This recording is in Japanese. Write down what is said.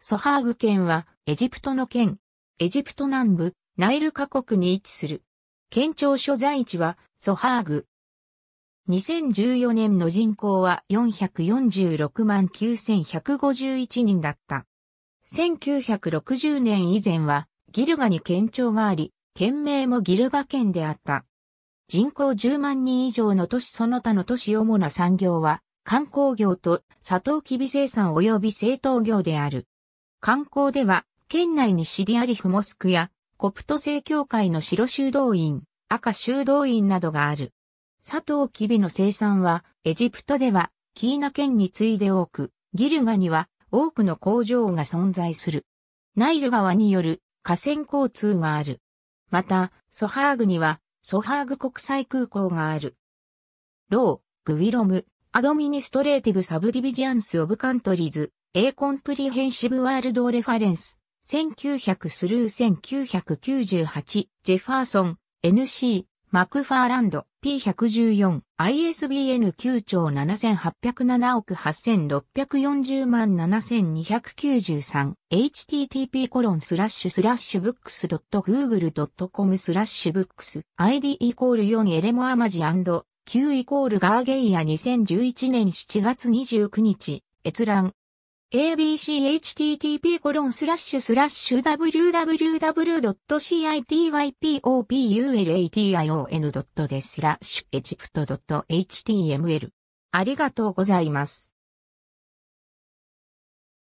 ソハーグ県はエジプトの県。エジプト南部、ナイル河国に位置する。県庁所在地はソハーグ。2014年の人口は446万9151人だった。1960年以前はギルガに県庁があり、県名もギルガ県であった。人口10万人以上の都市その他の都市主な産業は観光業とサトウキビ生産及び製糖業である。観光では、県内にシディアリフモスクや、コプト正教会の白修道院、赤修道院などがある。佐藤キビの生産は、エジプトでは、キーナ県に次いで多く、ギルガには多くの工場が存在する。ナイル川による河川交通がある。また、ソハーグには、ソハーグ国際空港がある。ロー、グウィロム、アドミニストレーティブサブディビジアンスオブカントリーズ、A Comprehensive World Reference 1900スルー1998ジェファーソン NC マクファーランド P114 ISBN 9兆7807億8640万7293 http コロンスラッシュスラッシュブックス .google.com スラッシュブックス ID イコール4エレモアマジ &Q イコールガーゲイア2011年7月29日閲覧 abchttp://www.citypopulation.de スラッシュエジプ .html ありがとうございます。